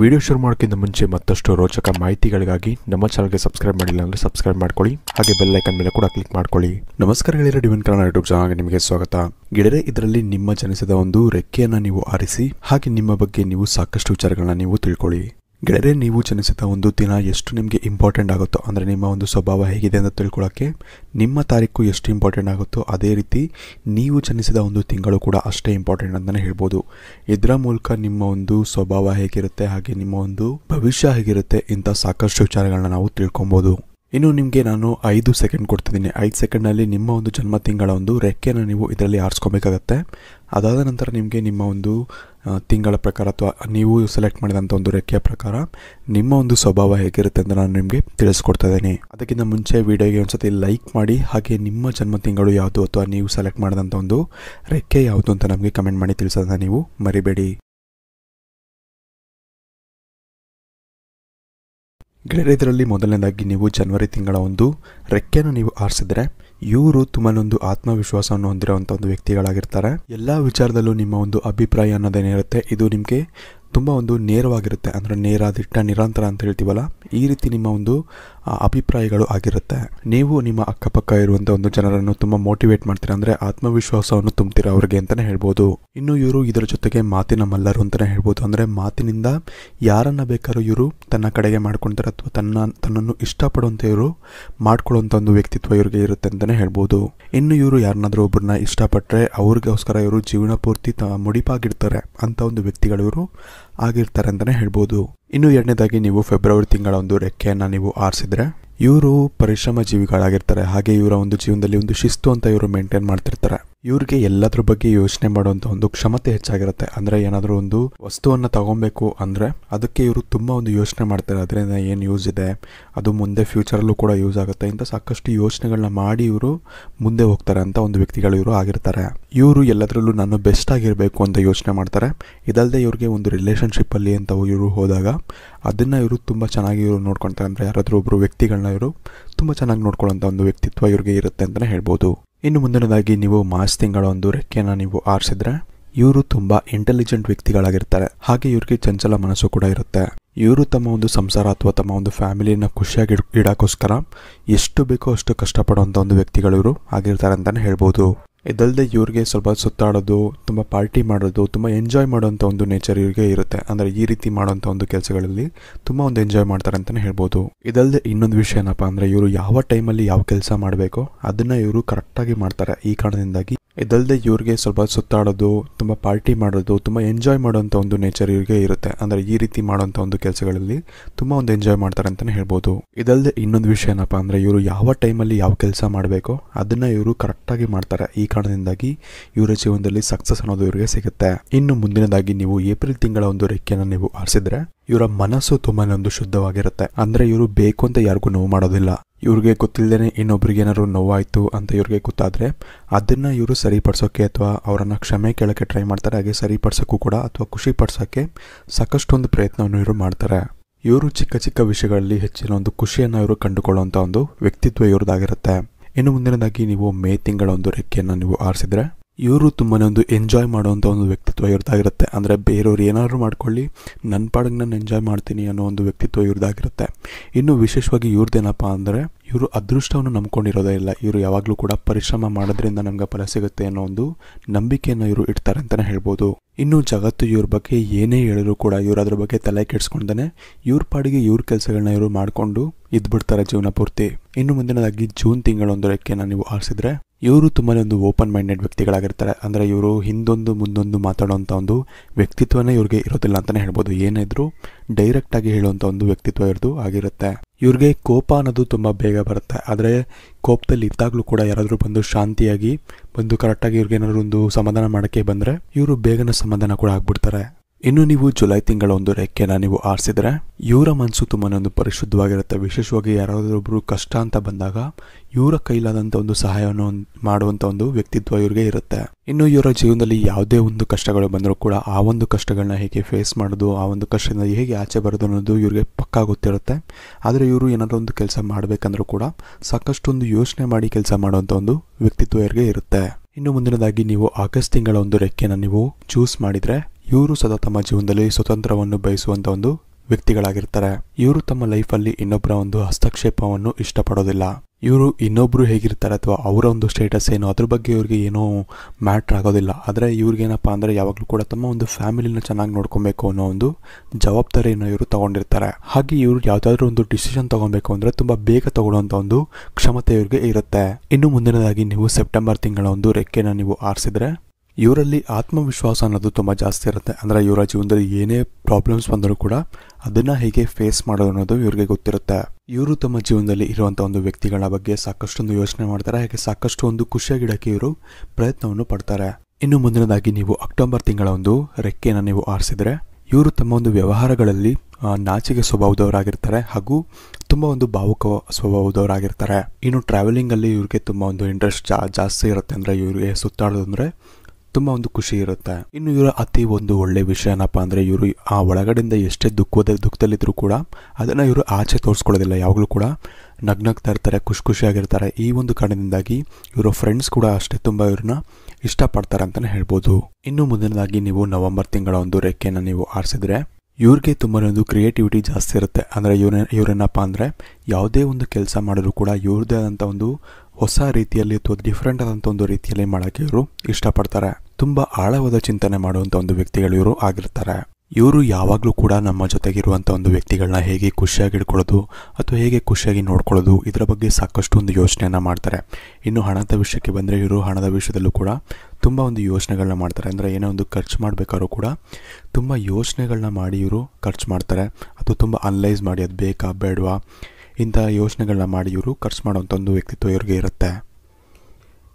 video ಶುರು ಮಾಡೋಕ್ಕಿಂತ ಮುಂಚೆ ಮತ್ತಷ್ಟು ರೋಚಕ ಮಾಹಿತಿಗಳಿಗಾಗಿ ನಮ್ಮ ಚಾನಲ್ಗೆ ಸಬ್ಸ್ಕ್ರೈಬ್ ಮಾಡಿಲ್ಲ ಅಂದರೆ ಸಬ್ಸ್ಕ್ರೈಬ್ ಮಾಡ್ಕೊಳ್ಳಿ ಹಾಗೆ ಬೆಲ್ ಐಕನ್ ಮೇಲೆ ಕೂಡ ಕ್ಲಿಕ್ ಮಾಡ್ಕೊಳ್ಳಿ ನಮಸ್ಕಾರ ಹೇಳಿರೋ ಡಿವನ್ ಕನ್ನಡ ಯೂಟ್ಯೂಬ್ ಚಾನಲ್ಗೆ ನಿಮಗೆ ಸ್ವಾಗತ ಗಿಡರೆ ಇದರಲ್ಲಿ ನಿಮ್ಮ ಜನಿಸಿದ ಒಂದು ರೆಕ್ಕೆಯನ್ನು ನೀವು ಆರಿಸಿ ಹಾಗೆ ನಿಮ್ಮ ಬಗ್ಗೆ ನೀವು ಸಾಕಷ್ಟು ವಿಚಾರಗಳನ್ನ ನೀವು ತಿಳ್ಕೊಳ್ಳಿ ಗೆಳೆಯರೆ ನೀವು ಜನಿಸಿದ ಒಂದು ದಿನ ಎಷ್ಟು ನಿಮಗೆ ಇಂಪಾರ್ಟೆಂಟ್ ಆಗುತ್ತೋ ಅಂದರೆ ನಿಮ್ಮ ಒಂದು ಸ್ವಭಾವ ಹೇಗಿದೆ ಅಂತ ತಿಳ್ಕೊಳ್ಳೋಕ್ಕೆ ನಿಮ್ಮ ತಾರೀಕು ಎಷ್ಟು ಇಂಪಾರ್ಟೆಂಟ್ ಆಗುತ್ತೋ ಅದೇ ರೀತಿ ನೀವು ಜನಿಸಿದ ಒಂದು ತಿಂಗಳು ಕೂಡ ಅಷ್ಟೇ ಇಂಪಾರ್ಟೆಂಟ್ ಅಂತಲೇ ಹೇಳ್ಬೋದು ಇದರ ಮೂಲಕ ನಿಮ್ಮ ಒಂದು ಸ್ವಭಾವ ಹೇಗಿರುತ್ತೆ ಹಾಗೆ ನಿಮ್ಮ ಒಂದು ಭವಿಷ್ಯ ಹೇಗಿರುತ್ತೆ ಇಂಥ ಸಾಕಷ್ಟು ವಿಚಾರಗಳನ್ನ ನಾವು ತಿಳ್ಕೊಬೋದು ಇನ್ನು ನಿಮಗೆ ನಾನು ಐದು ಸೆಕೆಂಡ್ ಕೊಡ್ತಿದ್ದೀನಿ ಐದು ಸೆಕೆಂಡ್ನಲ್ಲಿ ನಿಮ್ಮ ಒಂದು ಜನ್ಮ ತಿಂಗಳ ಒಂದು ರೆಕ್ಕೆಯನ್ನು ನೀವು ಇದರಲ್ಲಿ ಆರಿಸ್ಕೊಬೇಕಾಗತ್ತೆ ಅದಾದ ನಂತರ ನಿಮಗೆ ನಿಮ್ಮ ಒಂದು ತಿಂಗಳ ಪ್ರಕಾರ ಅಥವಾ ನೀವು ಸೆಲೆಕ್ಟ್ ಮಾಡಿದಂಥ ಒಂದು ರೆಕ್ಕೆಯ ಪ್ರಕಾರ ನಿಮ್ಮ ಒಂದು ಸ್ವಭಾವ ಹೇಗಿರುತ್ತೆ ಅಂತ ನಾನು ನಿಮಗೆ ತಿಳಿಸ್ಕೊಡ್ತಾ ಇದ್ದೀನಿ ಅದಕ್ಕಿಂತ ಮುಂಚೆ ವಿಡಿಯೋಗೆ ಸತಿ ಲೈಕ್ ಮಾಡಿ ಹಾಗೆ ನಿಮ್ಮ ಜನ್ಮ ತಿಂಗಳು ಯಾವುದು ಅಥವಾ ನೀವು ಸೆಲೆಕ್ಟ್ ಮಾಡಿದಂಥ ಒಂದು ರೆಕ್ಕೆ ಯಾವುದು ಅಂತ ನಮಗೆ ಕಮೆಂಟ್ ಮಾಡಿ ತಿಳಿಸೋದನ್ನ ನೀವು ಮರಿಬೇಡಿ ಗೆಳೆಯರಲ್ಲಿ ಮೊದಲನೇದಾಗಿ ನೀವು ಜನವರಿ ತಿಂಗಳ ಒಂದು ರೆಕ್ಕೆಯನ್ನು ನೀವು ಆರಿಸಿದ್ರೆ ಇವರು ತುಂಬಾನೊಂದು ಆತ್ಮವಿಶ್ವಾಸವನ್ನು ಹೊಂದಿರುವಂತಹ ಒಂದು ವ್ಯಕ್ತಿಗಳಾಗಿರ್ತಾರೆ ಎಲ್ಲ ವಿಚಾರದಲ್ಲೂ ನಿಮ್ಮ ಒಂದು ಅಭಿಪ್ರಾಯ ಅನ್ನೋದೇನಿರುತ್ತೆ ಇದು ನಿಮಗೆ ತುಂಬಾ ಒಂದು ನೇರವಾಗಿರುತ್ತೆ ಅಂದ್ರೆ ನೇರ ದಿಟ್ಟ ನಿರಂತರ ಅಂತ ಹೇಳ್ತೀವಲ್ಲ ಈ ರೀತಿ ನಿಮ್ಮ ಒಂದು ಅಭಿಪ್ರಾಯಗಳು ಆಗಿರುತ್ತೆ ನೀವು ನಿಮ್ಮ ಅಕ್ಕಪಕ್ಕ ಇರುವಂಥ ಒಂದು ಜನರನ್ನು ತುಂಬ ಮೋಟಿವೇಟ್ ಮಾಡ್ತೀರಾ ಅಂದರೆ ಆತ್ಮವಿಶ್ವಾಸವನ್ನು ತುಂಬ್ತೀರಾ ಅವ್ರಿಗೆ ಅಂತಾನೆ ಹೇಳ್ಬೋದು ಇನ್ನು ಇವರು ಇದರ ಜೊತೆಗೆ ಮಾತಿನ ಮಲ್ಲರು ಅಂತಾನೆ ಹೇಳ್ಬೋದು ಅಂದರೆ ಮಾತಿನಿಂದ ಯಾರನ್ನು ಬೇಕಾದ್ರೂ ಇವರು ತನ್ನ ಕಡೆಗೆ ಮಾಡ್ಕೊಳ್ತಾರೆ ಅಥವಾ ತನ್ನ ತನ್ನನ್ನು ಇಷ್ಟಪಡುವಂಥ ಇವರು ಮಾಡ್ಕೊಳ್ಳುವಂಥ ಒಂದು ವ್ಯಕ್ತಿತ್ವ ಇವ್ರಿಗೆ ಇರುತ್ತೆ ಅಂತಾನೆ ಹೇಳ್ಬೋದು ಇನ್ನು ಇವರು ಯಾರನ್ನಾದರೂ ಒಬ್ಬರನ್ನ ಇಷ್ಟಪಟ್ಟರೆ ಅವ್ರಿಗೋಸ್ಕರ ಇವರು ಜೀವನ ಪೂರ್ತಿ ಮುಡಿಪಾಗಿರ್ತಾರೆ ಅಂತ ಒಂದು ವ್ಯಕ್ತಿಗಳು ಇವರು ಆಗಿರ್ತಾರೆ ಅಂತಾನೆ ಹೇಳ್ಬೋದು ಇನ್ನು ಎರಡನೇದಾಗಿ ನೀವು ಫೆಬ್ರವರಿ ತಿಂಗಳ ಒಂದು ರೆಕ್ಕೆಯನ್ನು ನೀವು ಆರಿಸಿದ್ರೆ ಇವರು ಪರಿಶ್ರಮ ಜೀವಿಗಳಾಗಿರ್ತಾರೆ ಹಾಗೆ ಇವರ ಒಂದು ಜೀವನದಲ್ಲಿ ಒಂದು ಶಿಸ್ತು ಅಂತ ಇವರು ಮೇಂಟೈನ್ ಮಾಡ್ತಿರ್ತಾರೆ ಇವ್ರಿಗೆ ಎಲ್ಲದ್ರ ಬಗ್ಗೆ ಯೋಚನೆ ಮಾಡುವಂತ ಒಂದು ಕ್ಷಮತೆ ಹೆಚ್ಚಾಗಿರುತ್ತೆ ಅಂದ್ರೆ ಏನಾದರೂ ಒಂದು ವಸ್ತುವನ್ನ ತಗೊಬೇಕು ಅಂದ್ರೆ ಅದಕ್ಕೆ ಇವರು ತುಂಬ ಒಂದು ಯೋಚನೆ ಮಾಡ್ತಾರೆ ಅದರಿಂದ ಏನು ಯೂಸ್ ಇದೆ ಅದು ಮುಂದೆ ಫ್ಯೂಚರಲ್ಲೂ ಕೂಡ ಯೂಸ್ ಆಗುತ್ತೆ ಇಂಥ ಸಾಕಷ್ಟು ಯೋಚನೆಗಳನ್ನ ಮಾಡಿ ಇವರು ಮುಂದೆ ಹೋಗ್ತಾರೆ ಅಂತ ಒಂದು ವ್ಯಕ್ತಿಗಳು ಇವರು ಆಗಿರ್ತಾರೆ ಇವರು ಎಲ್ಲದರಲ್ಲೂ ನಾನು ಬೆಸ್ಟ್ ಆಗಿರಬೇಕು ಅಂತ ಯೋಚನೆ ಮಾಡ್ತಾರೆ ಇದಲ್ಲದೆ ಇವ್ರಿಗೆ ಒಂದು ಅಲ್ಲಿ ಅಂತ ಇವರು ಹೋದಾಗ ಅದನ್ನ ಇವರು ತುಂಬಾ ಚೆನ್ನಾಗಿ ಇವರು ನೋಡ್ಕೊಳ್ತಾರೆ ಅಂದ್ರೆ ಯಾರಾದರೂ ಒಬ್ಬರು ವ್ಯಕ್ತಿಗಳನ್ನ ಇವರು ತುಂಬಾ ಚೆನ್ನಾಗಿ ನೋಡ್ಕೊಳ್ಳೋಂಥ ಒಂದು ವ್ಯಕ್ತಿತ್ವ ಇವ್ರಿಗೆ ಇರುತ್ತೆ ಅಂತಲೇ ಹೇಳ್ಬೋದು ಇನ್ನು ಮುಂದಿನದಾಗಿ ನೀವು ಮಾರ್ಚ್ ತಿಂಗಳ ಒಂದು ರೆಕ್ಕೆಯನ್ನು ನೀವು ಆರಿಸಿದ್ರೆ ಇವರು ತುಂಬಾ ಇಂಟೆಲಿಜೆಂಟ್ ವ್ಯಕ್ತಿಗಳಾಗಿರ್ತಾರೆ ಹಾಗೆ ಇವರಿಗೆ ಚಂಚಲ ಮನಸ್ಸು ಕೂಡ ಇರುತ್ತೆ ಇವರು ತಮ್ಮ ಒಂದು ಸಂಸಾರ ಅಥವಾ ತಮ್ಮ ಒಂದು ಫ್ಯಾಮಿಲಿಯನ್ನು ಖುಷಿಯಾಗಿ ಇಡೋಕ್ಕೋಸ್ಕರ ಎಷ್ಟು ಬೇಕೋ ಅಷ್ಟು ಕಷ್ಟಪಡುವಂಥ ಒಂದು ವ್ಯಕ್ತಿಗಳು ಇವರು ಆಗಿರ್ತಾರೆ ಅಂತಲೇ ಹೇಳ್ಬೋದು ಇದಲ್ಲದೆ ಇವ್ರಿಗೆ ಸ್ವಲ್ಪ ಸುತ್ತಾಡೋದು ತುಂಬ ಪಾರ್ಟಿ ಮಾಡೋದು ತುಂಬ ಎಂಜಾಯ್ ಮಾಡೋಂಥ ಒಂದು ನೇಚರ್ ಇವ್ರಿಗೆ ಇರುತ್ತೆ ಅಂದರೆ ಈ ರೀತಿ ಮಾಡೋಂಥ ಒಂದು ಕೆಲಸಗಳಲ್ಲಿ ತುಂಬ ಒಂದು ಎಂಜಾಯ್ ಮಾಡ್ತಾರೆ ಅಂತಲೇ ಹೇಳ್ಬೋದು ಇದಲ್ಲದೆ ಇನ್ನೊಂದು ವಿಷಯ ಏನಪ್ಪ ಅಂದರೆ ಇವರು ಯಾವ ಟೈಮಲ್ಲಿ ಯಾವ ಕೆಲಸ ಮಾಡಬೇಕೋ ಅದನ್ನು ಇವರು ಕರೆಕ್ಟಾಗಿ ಮಾಡ್ತಾರೆ ಈ ಕಾರಣದಿಂದಾಗಿ ಇದಲ್ಲದೆ ಇವ್ರಿಗೆ ಸ್ವಲ್ಪ ಸುತ್ತಾಡೋದು ತುಂಬ ಪಾರ್ಟಿ ಮಾಡೋದು ತುಂಬ ಎಂಜಾಯ್ ಮಾಡೋಂಥ ಒಂದು ನೇಚರ್ ಇವ್ರಿಗೆ ಇರುತ್ತೆ ಅಂದರೆ ಈ ರೀತಿ ಮಾಡೋಂಥ ಒಂದು ಕೆಲಸಗಳಲ್ಲಿ ತುಂಬ ಒಂದು ಎಂಜಾಯ್ ಮಾಡ್ತಾರೆ ಅಂತಲೇ ಹೇಳ್ಬೋದು ಇದಲ್ಲದೆ ಇನ್ನೊಂದು ವಿಷಯ ಏನಪ್ಪ ಅಂದರೆ ಇವರು ಯಾವ ಟೈಮಲ್ಲಿ ಯಾವ ಕೆಲಸ ಮಾಡಬೇಕೋ ಅದನ್ನು ಇವರು ಕರೆಕ್ಟಾಗಿ ಮಾಡ್ತಾರೆ ಈ ಕಾರಣದಿಂದಾಗಿ ಇವರ ಜೀವನದಲ್ಲಿ ಸಕ್ಸಸ್ ಅನ್ನೋದು ಇವರಿಗೆ ಸಿಗುತ್ತೆ ಇನ್ನು ಮುಂದಿನದಾಗಿ ನೀವು ಏಪ್ರಿಲ್ ತಿಂಗಳ ಒಂದು ರೆಕ್ಕೆಯನ್ನು ನೀವು ಆರಿಸಿದ್ರೆ ಇವರ ಮನಸ್ಸು ತುಂಬಾನೇ ಒಂದು ಶುದ್ಧವಾಗಿರುತ್ತೆ ಅಂದ್ರೆ ಇವರು ಬೇಕು ಅಂತ ಯಾರಿಗೂ ನೋವು ಮಾಡೋದಿಲ್ಲ ಇವ್ರಿಗೆ ಗೊತ್ತಿಲ್ಲದೇನೆ ಇನ್ನೊಬ್ರಿಗೆ ಏನಾದ್ರು ನೋವಾಯಿತು ಅಂತ ಇವ್ರಿಗೆ ಗೊತ್ತಾದ್ರೆ ಅದನ್ನ ಇವರು ಸರಿಪಡಿಸೋಕೆ ಅಥವಾ ಅವರನ್ನ ಕ್ಷಮೆ ಕೇಳೋಕ್ಕೆ ಟ್ರೈ ಮಾಡ್ತಾರೆ ಹಾಗೆ ಸರಿಪಡಿಸೋಕು ಕೂಡ ಅಥವಾ ಖುಷಿ ಸಾಕಷ್ಟು ಒಂದು ಪ್ರಯತ್ನವನ್ನು ಇವರು ಮಾಡ್ತಾರೆ ಇವರು ಚಿಕ್ಕ ಚಿಕ್ಕ ವಿಷಯಗಳಲ್ಲಿ ಹೆಚ್ಚಿನ ಒಂದು ಖುಷಿಯನ್ನು ಇವರು ಕಂಡುಕೊಳ್ಳುವಂಥ ಒಂದು ವ್ಯಕ್ತಿತ್ವ ಇವ್ರದ್ದಾಗಿರುತ್ತೆ ಇನ್ನು ಮುಂದಿನದಾಗಿ ನೀವು ಮೇ ತಿಂಗಳ ಒಂದು ರೆಕ್ಕೆಯನ್ನು ನೀವು ಆರಿಸಿದ್ರೆ ಇವರು ತುಂಬಾ ಒಂದು ಎಂಜಾಯ್ ಮಾಡುವಂಥ ಒಂದು ವ್ಯಕ್ತಿತ್ವ ಇವ್ರದ್ದಾಗಿರುತ್ತೆ ಅಂದರೆ ಬೇರೆಯವ್ರು ಏನಾದರೂ ಮಾಡ್ಕೊಳ್ಳಿ ನನ್ನ ಪಾಡಿಗೆ ನಾನು ಎಂಜಾಯ್ ಮಾಡ್ತೀನಿ ಅನ್ನೋ ಒಂದು ವ್ಯಕ್ತಿತ್ವ ಇವ್ರದ್ದಾಗಿರುತ್ತೆ ಇನ್ನು ವಿಶೇಷವಾಗಿ ಇವ್ರದ್ದೇನಪ್ಪ ಅಂದರೆ ಇವರು ಅದೃಷ್ಟವನ್ನು ನಂಬ್ಕೊಂಡಿರೋದೇ ಇಲ್ಲ ಇವರು ಯಾವಾಗಲೂ ಕೂಡ ಪರಿಶ್ರಮ ಮಾಡೋದ್ರಿಂದ ನಮ್ಗೆ ಫಲ ಸಿಗುತ್ತೆ ಅನ್ನೋ ಒಂದು ನಂಬಿಕೆಯನ್ನು ಇವರು ಇಡ್ತಾರೆ ಅಂತಲೇ ಹೇಳ್ಬೋದು ಇನ್ನು ಜಗತ್ತು ಇವ್ರ ಬಗ್ಗೆ ಏನೇ ಹೇಳಿದ್ರು ಕೂಡ ಇವರು ಅದ್ರ ಬಗ್ಗೆ ತಲೆ ಕೆಡಿಸ್ಕೊಂಡೇ ಇವ್ರ ಪಾಡಿಗೆ ಇವ್ರ ಕೆಲಸಗಳನ್ನ ಇವರು ಮಾಡಿಕೊಂಡು ಇದ್ಬಿಡ್ತಾರೆ ಜೀವನ ಪೂರ್ತಿ ಇನ್ನು ಮುಂದಿನದಾಗಿ ಜೂನ್ ತಿಂಗಳೊಂದರಕ್ಕೆ ನಾನು ನೀವು ಆರಿಸಿದ್ರೆ ಇವರು ತುಂಬಾ ಒಂದು ಓಪನ್ ಮೈಂಡೆಡ್ ವ್ಯಕ್ತಿಗಳಾಗಿರ್ತಾರೆ ಅಂದರೆ ಇವರು ಹಿಂದೊಂದು ಮುಂದೊಂದು ಮಾತಾಡುವಂಥ ಒಂದು ವ್ಯಕ್ತಿತ್ವನೇ ಇವ್ರಿಗೆ ಇರೋದಿಲ್ಲ ಅಂತಲೇ ಹೇಳ್ಬೋದು ಡೈರೆಕ್ಟ್ ಆಗಿ ಹೇಳುವಂಥ ಒಂದು ವ್ಯಕ್ತಿತ್ವ ಇರೋದು ಆಗಿರುತ್ತೆ ಇವ್ರಿಗೆ ಕೋಪ ಅನ್ನೋದು ತುಂಬ ಬೇಗ ಬರುತ್ತೆ ಆದರೆ ಕೋಪದಲ್ಲಿ ಇದ್ದಾಗಲೂ ಕೂಡ ಯಾರಾದರೂ ಬಂದು ಶಾಂತಿಯಾಗಿ ಬಂದು ಕರೆಕ್ಟಾಗಿ ಇವ್ರಿಗೆ ಏನಾದರೂ ಒಂದು ಸಮಾಧಾನ ಮಾಡೋಕ್ಕೆ ಬಂದರೆ ಇವರು ಬೇಗನೆ ಸಮಾಧಾನ ಕೂಡ ಆಗ್ಬಿಡ್ತಾರೆ ಇನ್ನು ನೀವು ಜುಲೈ ತಿಂಗಳ ಒಂದು ರೆಕ್ಕೆಯನ್ನು ನೀವು ಆರಿಸಿದರೆ ಇವರ ಮನಸ್ಸು ತುಂಬಾನೊಂದು ಪರಿಶುದ್ಧವಾಗಿರುತ್ತೆ ವಿಶೇಷವಾಗಿ ಒಬ್ಬರು ಕಷ್ಟ ಅಂತ ಬಂದಾಗ ಇವರ ಕೈಲಾದಂಥ ಒಂದು ಸಹಾಯವನ್ನು ಮಾಡುವಂಥ ಒಂದು ವ್ಯಕ್ತಿತ್ವ ಇವರಿಗೆ ಇರುತ್ತೆ ಇನ್ನು ಇವರ ಜೀವನದಲ್ಲಿ ಯಾವುದೇ ಒಂದು ಕಷ್ಟಗಳು ಬಂದರೂ ಕೂಡ ಆ ಒಂದು ಕಷ್ಟಗಳನ್ನ ಹೇಗೆ ಫೇಸ್ ಮಾಡೋದು ಆ ಒಂದು ಕಷ್ಟದಿಂದ ಹೇಗೆ ಆಚೆ ಬರೋದು ಅನ್ನೋದು ಇವ್ರಿಗೆ ಪಕ್ಕಾ ಗೊತ್ತಿರುತ್ತೆ ಆದರೆ ಇವರು ಏನಾದರೂ ಒಂದು ಕೆಲಸ ಮಾಡಬೇಕಂದ್ರೂ ಕೂಡ ಸಾಕಷ್ಟೊಂದು ಯೋಚನೆ ಮಾಡಿ ಕೆಲಸ ಮಾಡುವಂಥ ಒಂದು ವ್ಯಕ್ತಿತ್ವ ಇವರಿಗೆ ಇರುತ್ತೆ ಇನ್ನು ಮುಂದಿನದಾಗಿ ನೀವು ಆಗಸ್ಟ್ ತಿಂಗಳ ಒಂದು ರೆಕ್ಕೆಯನ್ನು ನೀವು ಚೂಸ್ ಮಾಡಿದರೆ ಇವರು ಸದಾ ತಮ್ಮ ಜೀವನದಲ್ಲಿ ಸ್ವತಂತ್ರವನ್ನು ಬಯಸುವಂಥ ಒಂದು ವ್ಯಕ್ತಿಗಳಾಗಿರ್ತಾರೆ ಇವರು ತಮ್ಮ ಲೈಫಲ್ಲಿ ಇನ್ನೊಬ್ಬರ ಒಂದು ಹಸ್ತಕ್ಷೇಪವನ್ನು ಇಷ್ಟಪಡೋದಿಲ್ಲ ಇವರು ಇನ್ನೊಬ್ಬರು ಹೇಗಿರ್ತಾರೆ ಅಥವಾ ಅವರ ಒಂದು ಸ್ಟೇಟಸ್ ಏನು ಅದ್ರ ಬಗ್ಗೆ ಇವ್ರಿಗೆ ಏನೂ ಮ್ಯಾಟ್ರ್ ಆಗೋದಿಲ್ಲ ಆದರೆ ಇವ್ರಿಗೇನಪ್ಪ ಅಂದರೆ ಯಾವಾಗಲೂ ಕೂಡ ತಮ್ಮ ಒಂದು ಫ್ಯಾಮಿಲಿನ ಚೆನ್ನಾಗಿ ನೋಡ್ಕೊಬೇಕು ಅನ್ನೋ ಒಂದು ಜವಾಬ್ದಾರಿಯನ್ನು ಇವರು ತಗೊಂಡಿರ್ತಾರೆ ಹಾಗೆ ಇವರು ಯಾವುದಾದ್ರೂ ಒಂದು ಡಿಸಿಷನ್ ತಗೊಬೇಕು ಅಂದರೆ ತುಂಬ ಬೇಗ ತಗೊಳ್ಳುವಂತ ಒಂದು ಕ್ಷಮತೆ ಇವ್ರಿಗೆ ಇರುತ್ತೆ ಇನ್ನು ಮುಂದಿನದಾಗಿ ನೀವು ಸೆಪ್ಟೆಂಬರ್ ತಿಂಗಳ ಒಂದು ರೆಕ್ಕೆನ ನೀವು ಆರಿಸಿದ್ರೆ ಇವರಲ್ಲಿ ಆತ್ಮವಿಶ್ವಾಸ ಅನ್ನೋದು ತುಂಬ ಜಾಸ್ತಿ ಇರುತ್ತೆ ಅಂದರೆ ಇವರ ಜೀವನದಲ್ಲಿ ಏನೇ ಪ್ರಾಬ್ಲಮ್ಸ್ ಬಂದರೂ ಕೂಡ ಅದನ್ನು ಹೇಗೆ ಫೇಸ್ ಮಾಡೋದು ಅನ್ನೋದು ಇವರಿಗೆ ಗೊತ್ತಿರುತ್ತೆ ಇವರು ತಮ್ಮ ಜೀವನದಲ್ಲಿ ಇರುವಂಥ ಒಂದು ವ್ಯಕ್ತಿಗಳ ಬಗ್ಗೆ ಸಾಕಷ್ಟೊಂದು ಯೋಚನೆ ಮಾಡ್ತಾರೆ ಹಾಗೆ ಸಾಕಷ್ಟು ಒಂದು ಖುಷಿಯಾಗಿಡೋಕ್ಕೆ ಇವರು ಪ್ರಯತ್ನವನ್ನು ಪಡ್ತಾರೆ ಇನ್ನು ಮುಂದಿನದಾಗಿ ನೀವು ಅಕ್ಟೋಬರ್ ತಿಂಗಳ ಒಂದು ರೆಕ್ಕೆಯನ್ನು ನೀವು ಆರಿಸಿದರೆ ಇವರು ತಮ್ಮ ಒಂದು ವ್ಯವಹಾರಗಳಲ್ಲಿ ನಾಚಿಕೆ ಸ್ವಭಾವದವರಾಗಿರ್ತಾರೆ ಹಾಗೂ ತುಂಬ ಒಂದು ಭಾವುಕ ಸ್ವಭಾವದವರಾಗಿರ್ತಾರೆ ಇನ್ನು ಟ್ರಾವೆಲಿಂಗಲ್ಲಿ ಇವ್ರಿಗೆ ತುಂಬ ಒಂದು ಇಂಟ್ರೆಸ್ಟ್ ಜಾ ಜಾಸ್ತಿ ಇರುತ್ತೆ ಅಂದರೆ ಇವರಿಗೆ ಸುತ್ತಾಡೋದು ಅಂದರೆ ತುಂಬಾ ಒಂದು ಖುಷಿ ಇರುತ್ತೆ ಇನ್ನು ಇವರ ಅತಿ ಒಂದು ಒಳ್ಳೆ ವಿಷಯ ಏನಪ್ಪ ಅಂದ್ರೆ ಇವರು ಆ ಒಳಗಡೆಯಿಂದ ಎಷ್ಟೇ ದುಃಖದ ದುಃಖದಲ್ಲಿದ್ದರೂ ಕೂಡ ಅದನ್ನ ಇವರು ಆಚೆ ತೋರಿಸ್ಕೊಳ್ಳೋದಿಲ್ಲ ಯಾವಾಗಲೂ ಕೂಡ ನಗ್ನಗ್ತಾ ಇರ್ತಾರೆ ಖುಷಿ ಖುಷಿಯಾಗಿರ್ತಾರೆ ಈ ಒಂದು ಕಾರಣದಿಂದಾಗಿ ಇವರ ಫ್ರೆಂಡ್ಸ್ ಕೂಡ ಅಷ್ಟೇ ತುಂಬಾ ಇವ್ರನ್ನ ಇಷ್ಟಪಡ್ತಾರೆ ಅಂತಾನೆ ಹೇಳ್ಬೋದು ಇನ್ನು ಮುಂದಿನದಾಗಿ ನೀವು ನವೆಂಬರ್ ತಿಂಗಳ ಒಂದು ರೆಕ್ಕೆಯನ್ನು ನೀವು ಆರಿಸಿದ್ರೆ ಇವ್ರಿಗೆ ತುಂಬಾ ಒಂದು ಕ್ರಿಯೇಟಿವಿಟಿ ಜಾಸ್ತಿ ಇರುತ್ತೆ ಅಂದರೆ ಇವ್ರ ಇವರೇನಪ್ಪ ಅಂದರೆ ಯಾವುದೇ ಒಂದು ಕೆಲಸ ಮಾಡಿದ್ರು ಕೂಡ ಇವ್ರದೇ ಆದಂಥ ಒಂದು ಹೊಸ ರೀತಿಯಲ್ಲಿ ಅಥವಾ ಡಿಫ್ರೆಂಟ್ ಆದಂಥ ಒಂದು ರೀತಿಯಲ್ಲಿ ಮಾಡೋಕ್ಕೆ ಇವರು ಇಷ್ಟಪಡ್ತಾರೆ ತುಂಬ ಆಳವಾದ ಚಿಂತನೆ ಮಾಡುವಂಥ ಒಂದು ವ್ಯಕ್ತಿಗಳು ಇವರು ಆಗಿರ್ತಾರೆ ಇವರು ಯಾವಾಗಲೂ ಕೂಡ ನಮ್ಮ ಜೊತೆಗಿರುವಂಥ ಒಂದು ವ್ಯಕ್ತಿಗಳನ್ನ ಹೇಗೆ ಖುಷಿಯಾಗಿ ಇಟ್ಕೊಳ್ಳೋದು ಅಥವಾ ಹೇಗೆ ಖುಷಿಯಾಗಿ ನೋಡ್ಕೊಳ್ಳೋದು ಇದರ ಬಗ್ಗೆ ಸಾಕಷ್ಟು ಒಂದು ಯೋಚನೆಯನ್ನು ಮಾಡ್ತಾರೆ ಇನ್ನು ಹಣದ ವಿಷಯಕ್ಕೆ ಬಂದರೆ ಇವರು ಹಣದ ವಿಷಯದಲ್ಲೂ ಕೂಡ ತುಂಬ ಒಂದು ಯೋಚನೆಗಳನ್ನ ಮಾಡ್ತಾರೆ ಅಂದರೆ ಏನೋ ಒಂದು ಖರ್ಚು ಮಾಡಬೇಕಾದ್ರೂ ಕೂಡ ತುಂಬ ಯೋಚನೆಗಳನ್ನ ಮಾಡಿ ಇವರು ಖರ್ಚು ಮಾಡ್ತಾರೆ ಅಥವಾ ತುಂಬ ಅನಲೈಸ್ ಮಾಡಿ ಅದು ಬೇಕಾ ಬೇಡವಾ ಇಂಥ ಯೋಚನೆಗಳನ್ನ ಮಾಡಿ ಇವರು ಖರ್ಚು ಮಾಡುವಂಥ ಒಂದು ವ್ಯಕ್ತಿತ್ವ ಇವ್ರಿಗೆ ಇರುತ್ತೆ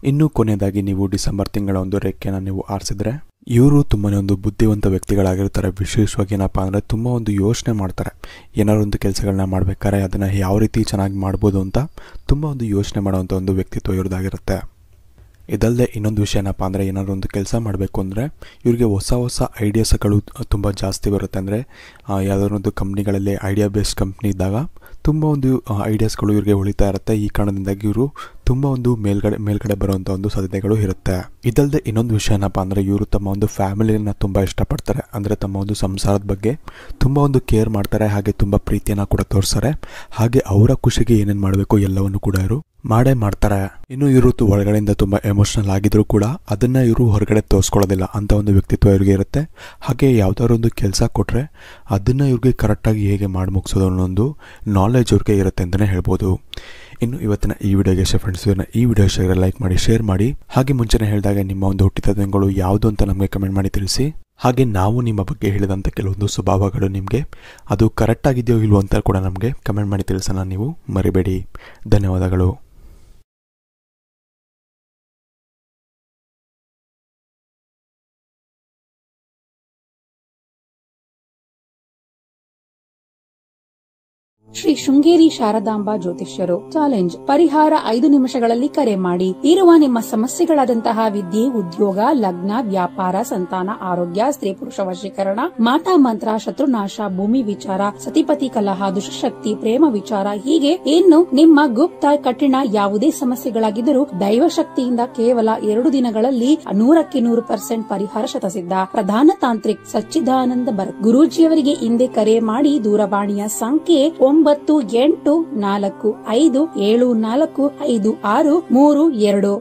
ಇನ್ನೂ ಕೊನೆಯದಾಗಿ ನೀವು ಡಿಸೆಂಬರ್ ತಿಂಗಳ ಒಂದು ರೇಖೆಯನ್ನು ನೀವು ಆರಿಸಿದ್ರೆ ಇವರು ತುಂಬನೇ ಒಂದು ಬುದ್ಧಿವಂತ ವ್ಯಕ್ತಿಗಳಾಗಿರ್ತಾರೆ ವಿಶೇಷವಾಗಿ ಏನಪ್ಪ ಅಂದರೆ ತುಂಬ ಒಂದು ಯೋಚನೆ ಮಾಡ್ತಾರೆ ಏನಾದ್ರು ಒಂದು ಕೆಲಸಗಳನ್ನ ಮಾಡಬೇಕಾದ್ರೆ ಅದನ್ನು ಯಾವ ರೀತಿ ಚೆನ್ನಾಗಿ ಮಾಡ್ಬೋದು ಅಂತ ತುಂಬ ಒಂದು ಯೋಚನೆ ಮಾಡುವಂಥ ಒಂದು ವ್ಯಕ್ತಿತ್ವ ಇವ್ರದ್ದಾಗಿರುತ್ತೆ ಇದಲ್ಲದೆ ಇನ್ನೊಂದು ವಿಷಯ ಏನಪ್ಪ ಅಂದರೆ ಏನಾದರೂ ಒಂದು ಕೆಲಸ ಮಾಡಬೇಕು ಅಂದರೆ ಇವರಿಗೆ ಹೊಸ ಹೊಸ ಐಡಿಯಾಸ್ಗಳು ತುಂಬ ಜಾಸ್ತಿ ಬರುತ್ತೆ ಅಂದರೆ ಯಾವುದಾದ್ರು ಒಂದು ಕಂಪ್ನಿಗಳಲ್ಲಿ ಐಡಿಯಾ ಬೇಸ್ಡ್ ಕಂಪ್ನಿ ಇದ್ದಾಗ ತುಂಬ ಒಂದು ಐಡಿಯಾಸ್ಗಳು ಇವರಿಗೆ ಉಳಿತಾ ಇರುತ್ತೆ ಈ ಕಾರಣದಿಂದಾಗಿ ಇವರು ತುಂಬ ಒಂದು ಮೇಲ್ಗಡೆ ಮೇಲ್ಗಡೆ ಬರುವಂತ ಒಂದು ಸಾಧ್ಯತೆಗಳು ಇರುತ್ತೆ ಇದಲ್ಲದೆ ಇನ್ನೊಂದು ವಿಷಯ ಏನಪ್ಪಾ ಅಂದ್ರೆ ಇವರು ತಮ್ಮ ಒಂದು ಫ್ಯಾಮಿಲಿನ ತುಂಬಾ ಇಷ್ಟಪಡ್ತಾರೆ ಅಂದ್ರೆ ತಮ್ಮ ಒಂದು ಸಂಸಾರದ ಬಗ್ಗೆ ತುಂಬಾ ಒಂದು ಕೇರ್ ಮಾಡ್ತಾರೆ ಹಾಗೆ ತುಂಬಾ ಪ್ರೀತಿಯನ್ನ ಕೂಡ ತೋರಿಸ್ತಾರೆ ಹಾಗೆ ಅವರ ಖುಷಿಗೆ ಏನೇನು ಮಾಡಬೇಕು ಎಲ್ಲವನ್ನು ಕೂಡ ಇವರು ಮಾಡೇ ಮಾಡ್ತಾರೆ ಇನ್ನು ಇವರು ಒಳಗಡೆಯಿಂದ ತುಂಬಾ ಎಮೋಷನಲ್ ಆಗಿದ್ರು ಕೂಡ ಅದನ್ನ ಇವರು ಹೊರಗಡೆ ತೋರಿಸ್ಕೊಳ್ಳೋದಿಲ್ಲ ಅಂತ ಒಂದು ವ್ಯಕ್ತಿತ್ವ ಇವ್ರಿಗೆ ಇರುತ್ತೆ ಹಾಗೆ ಯಾವ್ದಾರು ಒಂದು ಕೆಲಸ ಕೊಟ್ಟರೆ ಅದನ್ನ ಇವ್ರಿಗೆ ಕರೆಕ್ಟಾಗಿ ಹೇಗೆ ಮಾಡಿ ಮುಗಿಸೋದು ಅನ್ನೋ ಒಂದು ನಾಲೆಜ್ ಇವ್ರಿಗೆ ಇರುತ್ತೆ ಅಂತಲೇ ಹೇಳ್ಬೋದು ಇನ್ನು ಇವತ್ತಿನ ಈ ವಿಡಿಯೋಗೆ ಇಷ್ಟ ಫ್ರೆಂಡ್ಸ್ ಇದನ್ನು ಈ ವಿಡಿಯೋ ಶೇರ್ ಲೈಕ್ ಮಾಡಿ ಶೇರ್ ಮಾಡಿ ಹಾಗೆ ಮುಂಚೆನೇ ಹೇಳಿದಾಗ ನಿಮ್ಮ ಒಂದು ಹುಟ್ಟಿದ ದಿನಗಳು ಯಾವುದು ಅಂತ ನಮಗೆ ಕಮೆಂಟ್ ಮಾಡಿ ತಿಳಿಸಿ ಹಾಗೆ ನಾವು ನಿಮ್ಮ ಬಗ್ಗೆ ಹೇಳಿದಂಥ ಕೆಲವೊಂದು ಸ್ವಭಾವಗಳು ನಿಮಗೆ ಅದು ಆಗಿದೆಯೋ ಇಲ್ವೋ ಅಂತ ಕೂಡ ನಮಗೆ ಕಮೆಂಟ್ ಮಾಡಿ ತಿಳಿಸೋಣ ನೀವು ಮರಿಬೇಡಿ ಧನ್ಯವಾದಗಳು ಶ್ರೀ ಶೃಂಗೇರಿ ಶಾರದಾಂಬಾ ಜ್ಯೋತಿಷ್ಯರು ಚಾಲೆಂಜ್ ಪರಿಹಾರ ಐದು ನಿಮಿಷಗಳಲ್ಲಿ ಕರೆ ಮಾಡಿ ಇರುವ ನಿಮ್ಮ ಸಮಸ್ಯೆಗಳಾದಂತಹ ವಿದ್ಯೆ ಉದ್ಯೋಗ ಲಗ್ನ ವ್ಯಾಪಾರ ಸಂತಾನ ಆರೋಗ್ಯ ಸ್ತ್ರೀ ಪುರುಷ ವಶೀಕರಣ ಮಾತಾ ಮಂತ್ರ ಶತ್ರುನಾಶ ಭೂಮಿ ವಿಚಾರ ಸತಿಪತಿ ಕಲಹ ದುಷ್ಟಶಕ್ತಿ ಪ್ರೇಮ ವಿಚಾರ ಹೀಗೆ ಇನ್ನು ನಿಮ್ಮ ಗುಪ್ತ ಕಠಿಣ ಯಾವುದೇ ಸಮಸ್ಯೆಗಳಾಗಿದ್ದರೂ ದೈವಶಕ್ತಿಯಿಂದ ಕೇವಲ ಎರಡು ದಿನಗಳಲ್ಲಿ ನೂರಕ್ಕೆ ನೂರು ಪರ್ಸೆಂಟ್ ಪರಿಹಾರ ಶತಸಿದ್ದ ಪ್ರಧಾನ ತಾಂತ್ರಿಕ್ ಸಚ್ಚಿದಾನಂದ ಬರ್ ಗುರೂಜಿಯವರಿಗೆ ಹಿಂದೆ ಕರೆ ಮಾಡಿ ದೂರವಾಣಿಯ ಸಂಖ್ಯೆ ಒಂಬತ್ತು ಒಂಬತ್ತು ಎಂಟು ನಾಲ್ಕು ಐದು ಏಳು ನಾಲ್ಕು ಐದು ಆರು ಮೂರು ಎರಡು